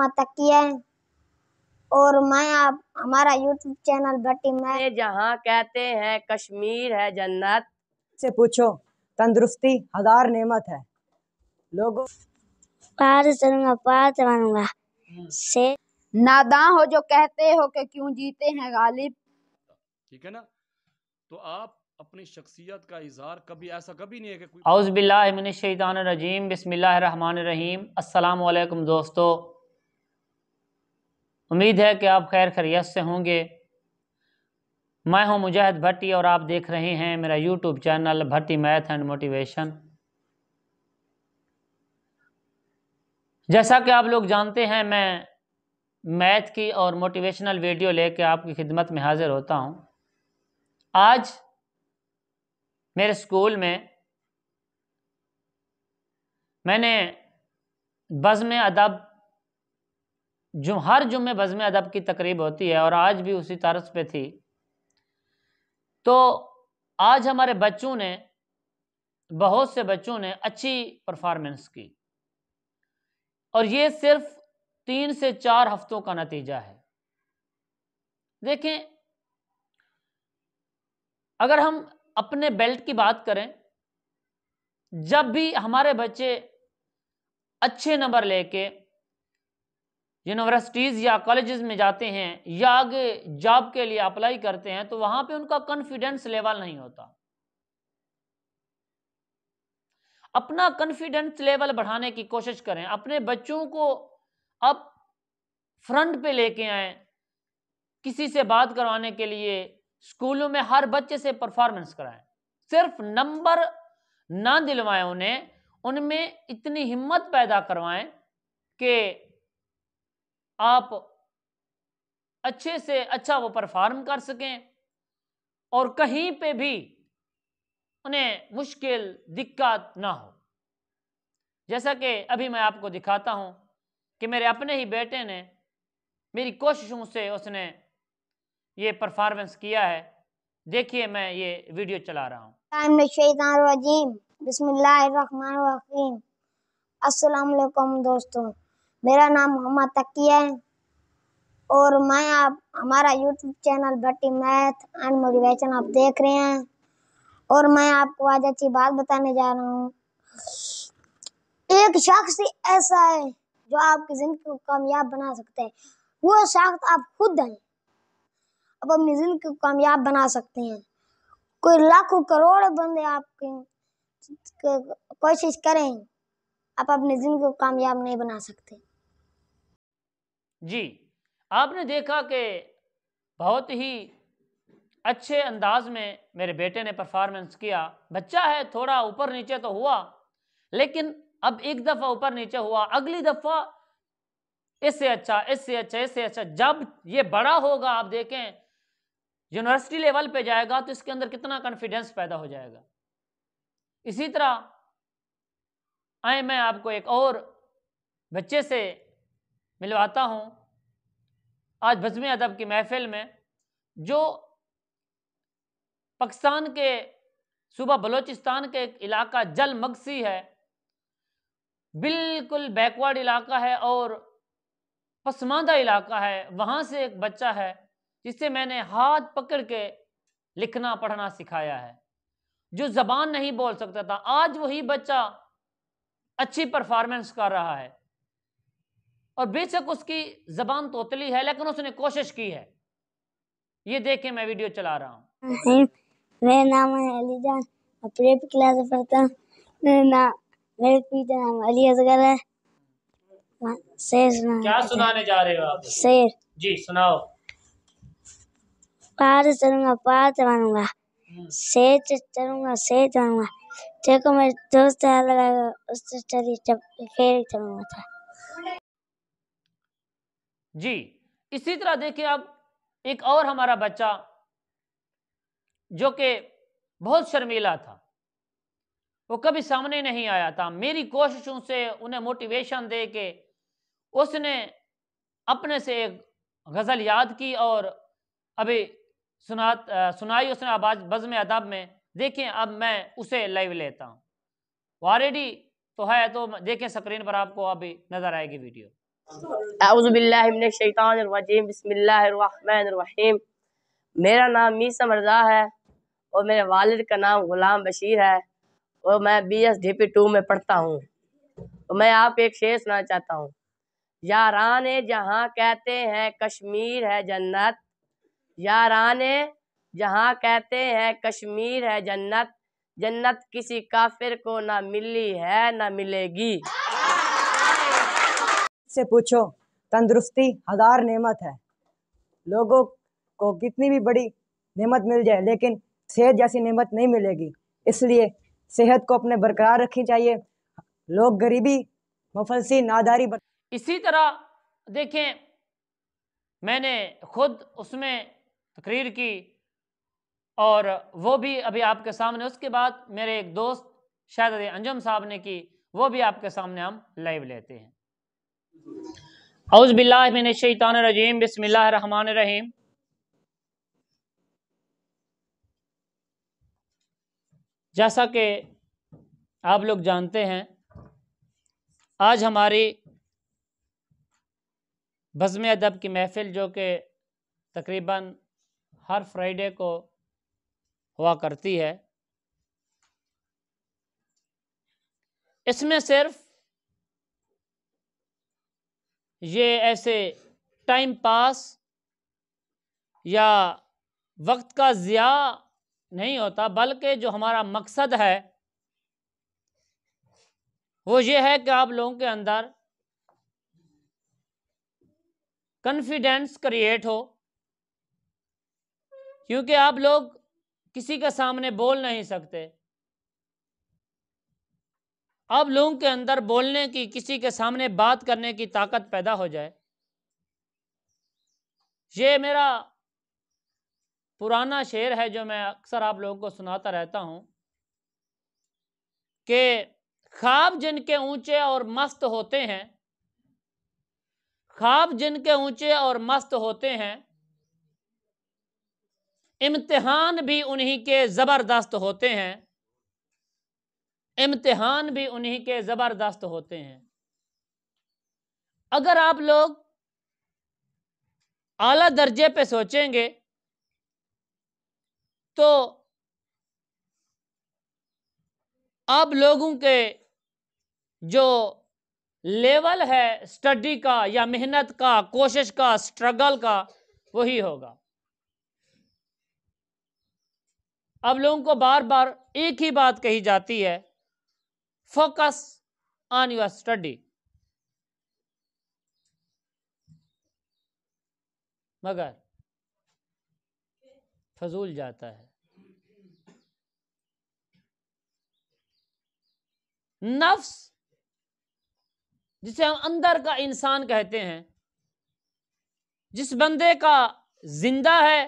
माता की है और मैं आप हमारा यूट्यूब चैनल भट्टी में जहाँ कहते हैं कश्मीर है जन्नत से पूछो तंदुरुस्ती हजार नेमत है लोगो पार चलूंगा पार चलाऊंगा हम्म। से नादा हो जो कहते हो कि क्यों जीते हैं गालिब ठीक है ना तो आप अपनी शख्सियत का इजहार कभी ऐसा कभी नहीं है कि रजीम कोई... बिल्लाम बिस्मिल्लाम दोस्तों उम्मीद है कि आप खैर खरीत से होंगे मैं हूं मुजाहिद भट्टी और आप देख रहे हैं मेरा YouTube channel Bhatti math and motivation जैसा कि आप लोग जानते हैं मैं मैथ की और मोटिवेशनल वीडियो लेके आपकी खिदमत में हाज़िर होता हूं आज मेरे स्कूल में मैंने बज़म अदब जो हर जुम्मे बज़म अदब की तकरीब होती है और आज भी उसी तर्ज पे थी तो आज हमारे बच्चों ने बहुत से बच्चों ने अच्छी परफॉर्मेंस की और ये सिर्फ तीन से चार हफ्तों का नतीजा है देखें अगर हम अपने बेल्ट की बात करें जब भी हमारे बच्चे अच्छे नंबर लेके यूनिवर्सिटीज़ या कॉलेज़ में जाते हैं या आगे जॉब के लिए अप्लाई करते हैं तो वहां पे उनका कॉन्फिडेंस लेवल नहीं होता अपना कॉन्फिडेंस लेवल बढ़ाने की कोशिश करें अपने बच्चों को आप फ्रंट पे लेके आए किसी से बात करवाने के लिए स्कूलों में हर बच्चे से परफॉर्मेंस कराएं सिर्फ नंबर ना दिलवाएं उन्हें उनमें इतनी हिम्मत पैदा करवाएं कि आप अच्छे से अच्छा वो परफॉर्म कर सकें और कहीं पे भी उन्हें मुश्किल दिक्कत ना हो जैसा कि अभी मैं आपको दिखाता हूँ कि मेरे अपने ही बेटे ने मेरी कोशिशों से उसने ये परफॉर्मेंस किया है देखिए मैं ये वीडियो चला रहा हूँ अस्सलाम वालेकुम दोस्तों मेरा नाम मोहम्मद तकी है और मैं आप हमारा YouTube channel Bhatti math and motivation आप देख रहे हैं और मैं आपको आज अच्छी बात बताने जा रहा हूँ एक शख्स ऐसा है जो आपकी ज़िंदगी को कामयाब बना सकते है वो शख्स आप खुद हैं आप अपनी ज़िंदगी को कामयाब बना सकते हैं कोई लाखों करोड़ बंदे आपकी कोशिश करें आप अपनी ज़िंदगी को कामयाब नहीं बना सकते जी आपने देखा कि बहुत ही अच्छे अंदाज में मेरे बेटे ने परफॉर्मेंस किया बच्चा है थोड़ा ऊपर नीचे तो हुआ लेकिन अब एक दफ़ा ऊपर नीचे हुआ अगली दफ़ा इससे अच्छा इससे अच्छा इससे अच्छा जब ये बड़ा होगा आप देखें यूनिवर्सिटी लेवल पे जाएगा तो इसके अंदर कितना कॉन्फिडेंस पैदा हो जाएगा इसी तरह आए मैं आपको एक और बच्चे से मिलवाता हूँ आज भजम अदब की महफिल में जो पाकिस्तान के सुबह बलोचिस्तान के एक इलाका जल मगसी है बिल्कुल बैकवर्ड इलाका है और पसमानदा इलाका है वहाँ से एक बच्चा है जिसे मैंने हाथ पकड़ के लिखना पढ़ना सिखाया है जो ज़बान नहीं बोल सकता था आज वही बच्चा अच्छी परफॉर्मेंस कर रहा है और बेशक उसकी जबान तोतली है लेकिन उसने कोशिश की है ये देख के मैं वीडियो चला रहा हूँ मेरा नाम है क्लास पढ़ता हूँ मेरे पीछे नाम अली असगर है सुना हाँ, क्या सुनाने जा रहे हो आप शेर जी सुनाओ पार चलूंगा पार हम्म। शेर चलूंगा शेर चलूंगा देखो मेरे दोस्त लगाएगा उससे चली फिर चलूंगा था जी इसी तरह देखिए अब एक और हमारा बच्चा जो कि बहुत शर्मीला था वो कभी सामने नहीं आया था मेरी कोशिशों से उन्हें मोटिवेशन दे के उसने अपने से एक गज़ल याद की और अभी सुना सुनाई उसने आवाज बज़म अदब में देखें अब मैं उसे लाइव लेता हूँ वारेडी तो है तो देखें स्क्रीन पर आपको अभी नज़र आएगी वीडियो अज़बिल्लाशैतानरजीम बसमीम मेरा नाम मीसा मर्जा है और मेरे वालिद का नाम ग़ुलाम बशीर है और मैं B S D P two में पढ़ता हूँ तो मैं आप एक शेर सुनाना चाहता हूँ यारान जहाँ कहते हैं कश्मीर है जन्नत यारान जहाँ कहते हैं कश्मीर है जन्नत जन्नत किसी काफिर को ना मिली है ना मिलेगी से पूछो तंदुरुस्ती हज़ार नेमत है लोगों को कितनी भी बड़ी नेमत मिल जाए लेकिन सेहत जैसी नेमत नहीं मिलेगी इसलिए सेहत को अपने बरकरार रखनी चाहिए लोग गरीबी मफलसी नादारी बर... इसी तरह देखें मैंने खुद उसमें तकरीर की और वो भी अभी आपके सामने उसके बाद मेरे एक दोस्त शायद अंजम साहब ने की वो भी आपके सामने हम लाइव लेते हैं अउज़बिल्लाशैतानरजीम बसमीम जैसा कि आप लोग जानते हैं आज हमारी बज़म अदब की महफ़िल जो कि तकरीबन हर फ्राइडे को हुआ करती है इसमें सिर्फ़ ये ऐसे टाइम पास या वक्त का ज़िया नहीं होता बल्कि जो हमारा मकसद है वो ये है कि आप लोगों के अंदर कन्फिडेंस क्रिएट हो क्योंकि आप लोग किसी के सामने बोल नहीं सकते अब लोगों के अंदर बोलने की किसी के सामने बात करने की ताकत पैदा हो जाए ये मेरा पुराना शेर है जो मैं अक्सर आप लोगों को सुनाता रहता हूँ कि ख्वाब जिनके ऊंचे और मस्त होते हैं ख्वाब जिनके ऊंचे और मस्त होते हैं इम्तिहान भी उन्हीं के ज़बरदस्त होते हैं इम्तिहान भी उन्हीं के ज़बरदस्त होते हैं अगर आप लोग आला दर्जे पे सोचेंगे तो आप लोगों के जो लेवल है स्टडी का या मेहनत का कोशिश का स्ट्रगल का वही होगा अब लोगों को बार बार एक ही बात कही जाती है focus on your study मगर फजूल जाता है नफ्स जिसे हम अंदर का इंसान कहते हैं जिस बंदे का जिंदा है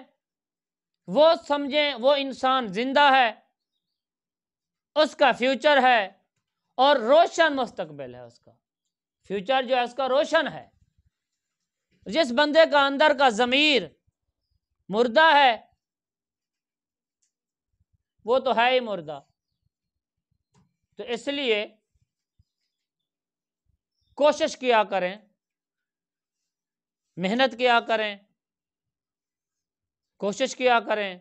वो समझें वो इंसान जिंदा है उसका फ्यूचर है और रोशन मुस्तकबिल है उसका फ्यूचर जो है उसका रोशन है जिस बंदे का अंदर का ज़मीर मुर्दा है वो तो है ही मुर्दा तो इसलिए कोशिश किया करें मेहनत किया करें कोशिश किया करें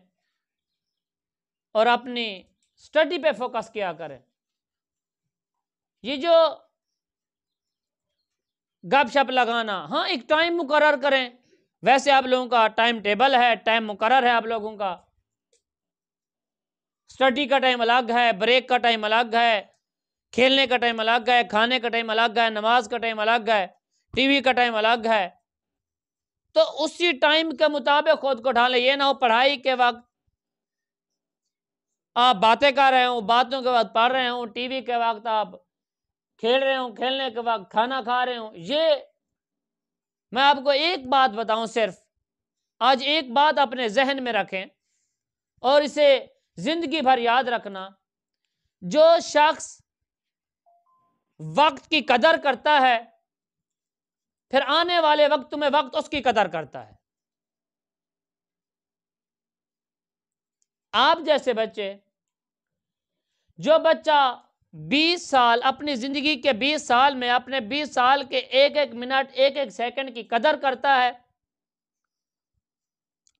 और अपनी स्टडी पे फोकस किया करें ये जो गपशप लगाना हाँ एक टाइम मुकर करें वैसे आप लोगों का टाइम टेबल है टाइम मुकर है आप लोगों का स्टडी का टाइम अलग है ब्रेक का टाइम अलग है खेलने का टाइम अलग है खाने का टाइम अलग है नमाज का टाइम अलग है टीवी का टाइम अलग है तो उसी टाइम के मुताबिक खुद को ढाले ये ना हो पढ़ाई के वक्त आप बातें कर रहे हो बातों के वक्त पढ़ रहे हो टीवी के वक्त आप खेल रहे हूँ खेलने के वक्त खाना खा रहे हूँ ये मैं आपको एक बात बताऊं सिर्फ आज एक बात अपने जहन में रखें और इसे जिंदगी भर याद रखना जो शख्स वक्त की कदर करता है फिर आने वाले वक्त में वक्त उसकी कदर करता है आप जैसे बच्चे जो बच्चा बीस साल अपनी ज़िंदगी के बीस साल में अपने बीस साल के एक एक मिनट एक एक सेकंड की कदर करता है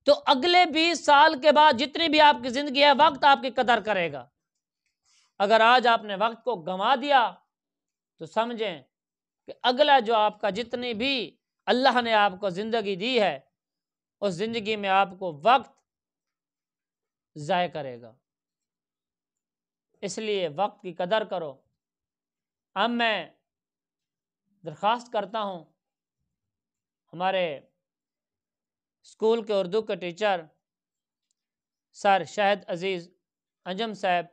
तो अगले बीस साल के बाद जितनी भी आपकी ज़िंदगी है वक्त आपकी कदर करेगा अगर आज आपने वक्त को गंवा दिया तो समझें कि अगला जो आपका जितनी भी अल्लाह ने आपको ज़िंदगी दी है उस ज़िंदगी में आपको वक्त ज़ाय करेगा इसलिए वक्त की कदर करो अब मैं दरख्वास्त करता हूँ हमारे स्कूल के उर्दू के teacher sir Shahid Aziz Anjum Sahab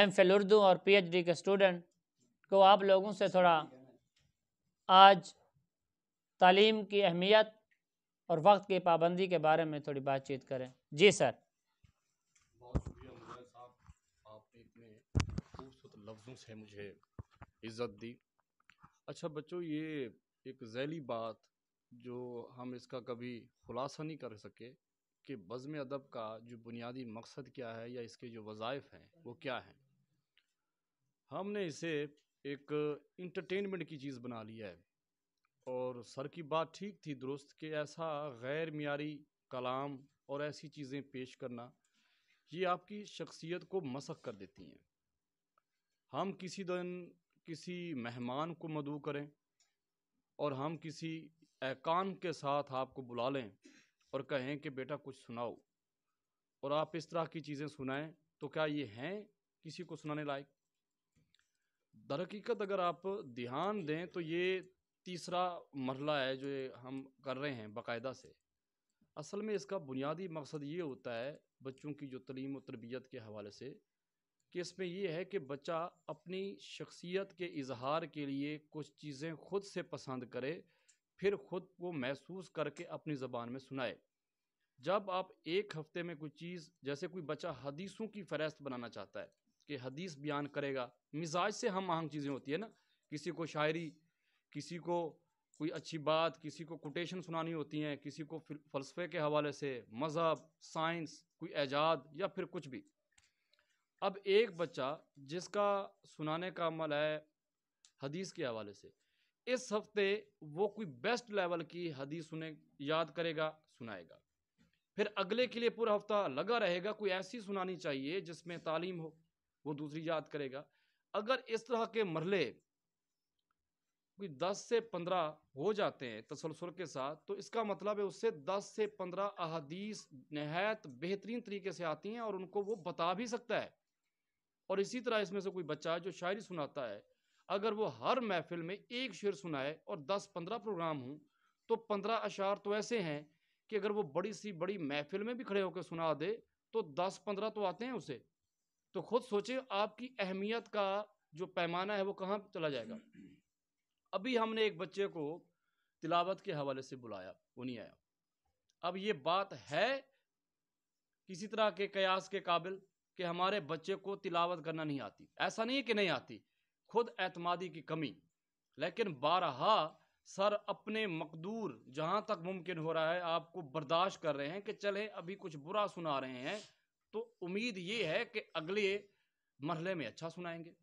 M fill Urdu और पीएचडी के स्टूडेंट को आप लोगों से थोड़ा आज तालीम की अहमियत और वक्त की पाबंदी के बारे में थोड़ी बातचीत करें जी सर लफ्ज़ों से मुझे इज़्ज़त दी अच्छा बच्चों ये एक जैली बात जो हम इसका कभी ख़ुलासा नहीं कर सके कि बज़म अदब का जो बुनियादी मकसद क्या है या इसके जो वज़ाइफ़ हैं वो क्या हैं हमने इसे एक इंटरटेनमेंट की चीज़ बना लिया है और सर की बात ठीक थी दुरुस्त कि ऐसा गैर मीरी कलाम और ऐसी चीज़ें पेश करना ये आपकी शख्सियत को मसक कर देती हैं हम किसी दिन किसी मेहमान को मदू करें और हम किसी एकान के साथ आपको बुला लें और कहें कि बेटा कुछ सुनाओ और आप इस तरह की चीज़ें सुनाएं तो क्या ये हैं किसी को सुनाने लायक दरकीकत अगर आप ध्यान दें तो ये तीसरा मरला है जो हम कर रहे हैं बाकायदा से असल में इसका बुनियादी मकसद ये होता है बच्चों की जो तलीम और तरबियत के हवाले से कि इसमें यह है कि बच्चा अपनी शख्सियत के इजहार के लिए कुछ चीज़ें खुद से पसंद करे फिर ख़ुद को महसूस करके अपनी ज़बान में सुनाए जब आप एक हफ्ते में कोई चीज़ जैसे कोई बच्चा हदीसों की फहरस्त बनाना चाहता है कि हदीस बयान करेगा मिजाज से हम आहंग चीज़ें होती है ना किसी को शायरी किसी को कोई अच्छी बात किसी को कोटेशन सुनानी होती हैं किसी को फलसफे के हवाले से मज़हब साइंस कोई एजाद या फिर कुछ भी अब एक बच्चा जिसका सुनाने का अमल है हदीस के हवाले से इस हफ्ते वो कोई बेस्ट लेवल की हदीस सुने याद करेगा सुनाएगा फिर अगले के लिए पूरा हफ्ता लगा रहेगा कोई ऐसी सुनानी चाहिए जिसमें तालीम हो वो दूसरी याद करेगा अगर इस तरह के मरले कोई दस से पंद्रह हो जाते हैं तसलसल के साथ तो इसका मतलब है उससे दस से पंद्रह अहदीस नहायत बेहतरीन तरीके से आती हैं और उनको वो बता भी सकता है और इसी तरह इसमें से कोई बच्चा है जो शायरी सुनाता है अगर वो हर महफिल में एक शेर सुनाए और दस पंद्रह प्रोग्राम हों तो पंद्रह अशार तो ऐसे हैं कि अगर वो बड़ी सी बड़ी महफिल में भी खड़े होकर सुना दे तो दस पंद्रह तो आते हैं उसे तो खुद सोचे आपकी अहमियत का जो पैमाना है वो कहाँ चला जाएगा अभी हमने एक बच्चे को तिलावत के हवाले से बुलाया वो नहीं आया अब ये बात है किसी तरह के कयास के काबिल कि हमारे बच्चे को तिलावत करना नहीं आती ऐसा नहीं है कि नहीं आती खुद एतमादी की कमी लेकिन बारहा सर अपने मकदूर जहाँ तक मुमकिन हो रहा है आपको बर्दाश्त कर रहे हैं कि चले अभी कुछ बुरा सुना रहे हैं तो उम्मीद ये है कि अगले मरहले में अच्छा सुनाएंगे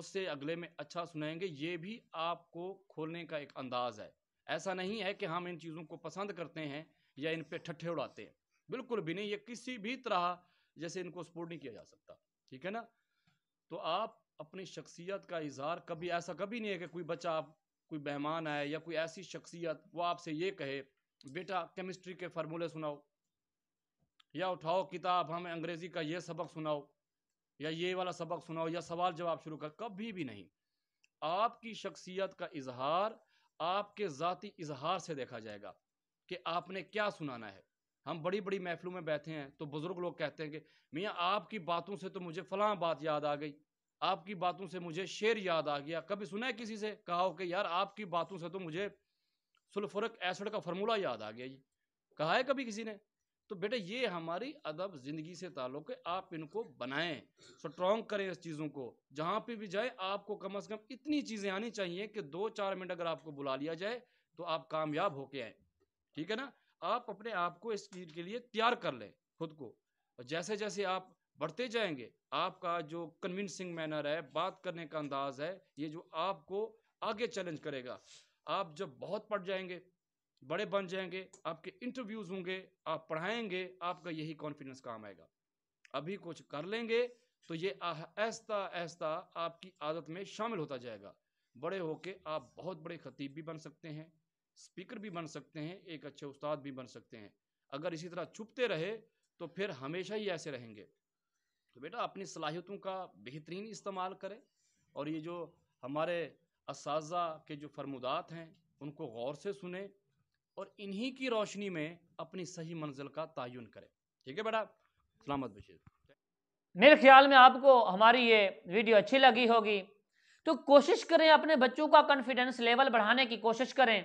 उससे अगले में अच्छा सुनाएंगे ये भी आपको खोलने का एक अंदाज है ऐसा नहीं है कि हम इन चीज़ों को पसंद करते हैं या इन पर ठट्ठे उड़ाते हैं बिल्कुल भी नहीं ये किसी भी तरह जैसे इनको सपोर्ट नहीं किया जा सकता ठीक है ना तो आप अपनी शख्सियत का इजहार कभी ऐसा कभी नहीं है कि कोई बच्चा आप कोई मेहमान आए या कोई ऐसी शख्सियत वो आपसे ये कहे बेटा केमिस्ट्री के फार्मूले सुनाओ या उठाओ किताब हमें अंग्रेज़ी का ये सबक सुनाओ या ये वाला सबक सुनाओ या सवाल जवाब शुरू कर कभी भी नहीं आपकी शख्सियत का इजहार आपके ज़ाती इजहार से देखा जाएगा कि आपने क्या सुनाना है हम बड़ी बड़ी महफिलों में बैठे हैं तो बुज़ुर्ग लोग कहते हैं कि मियाँ आपकी बातों से तो मुझे फलां बात याद आ गई आपकी बातों से मुझे शेर याद आ गया कभी सुना है किसी से कहा हो कि यार आपकी बातों से तो मुझे सुलफरक एसड का फार्मूला याद आ गया जी कहा है कभी किसी ने तो बेटे ये हमारी अदब ज़िंदगी से ताल्लुक़ है आप इनको बनाएं स्ट्रॉन्ग करें इस चीज़ों को जहाँ पे भी जाए आपको कम अज़ कम इतनी चीज़ें आनी चाहिए कि दो चार मिनट अगर आपको बुला लिया जाए तो आप कामयाब होके आए ठीक है ना आप अपने आप को इस चीज के लिए तैयार कर लें खुद को और जैसे जैसे आप बढ़ते जाएंगे आपका जो कन्विंसिंग मैनर है बात करने का अंदाज है ये जो आपको आगे चैलेंज करेगा आप जब बहुत पढ़ जाएंगे बड़े बन जाएंगे आपके इंटरव्यूज होंगे आप पढ़ाएंगे आपका यही कॉन्फिडेंस काम आएगा अभी कुछ कर लेंगे तो ये आहिस्ता आहिस्ता आपकी आदत में शामिल होता जाएगा बड़े होके आप बहुत बड़े खतीब भी बन सकते हैं स्पीकर भी बन सकते हैं एक अच्छे उस्ताद भी बन सकते हैं अगर इसी तरह छुपते रहे तो फिर हमेशा ही ऐसे रहेंगे तो बेटा अपनी सलाहियतों का बेहतरीन इस्तेमाल करें और ये जो हमारे इस के जो फरमुदात हैं उनको गौर से सुने और इन्हीं की रोशनी में अपनी सही मंजिल का तयन करें ठीक है बेटा सलामत बचे मेरे ख्याल में आपको हमारी ये वीडियो अच्छी लगी होगी तो कोशिश करें अपने बच्चों का कॉन्फिडेंस लेवल बढ़ाने की कोशिश करें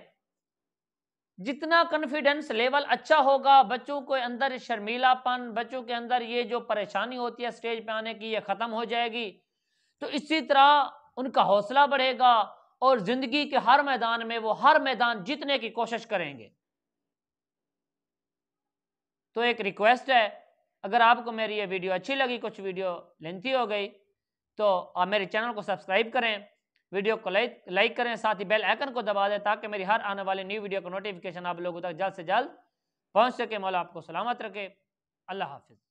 जितना कॉन्फिडेंस लेवल अच्छा होगा बच्चों के अंदर शर्मीलापन बच्चों के अंदर ये जो परेशानी होती है स्टेज पे आने की ये ख़त्म हो जाएगी तो इसी तरह उनका हौसला बढ़ेगा और ज़िंदगी के हर मैदान में वो हर मैदान जीतने की कोशिश करेंगे तो एक रिक्वेस्ट है अगर आपको मेरी ये वीडियो अच्छी लगी कुछ वीडियो लेंथी हो गई तो आप मेरे चैनल को सब्सक्राइब करें वीडियो को लाइक लाइक करें साथ ही बेल आइकन को दबा दें ताकि मेरी हर आने वाली न्यू वीडियो का नोटिफिकेशन आप लोगों तक जल्द से जल्द पहुँच सके मौला आपको सलामत रखे अल्लाह हाफिज़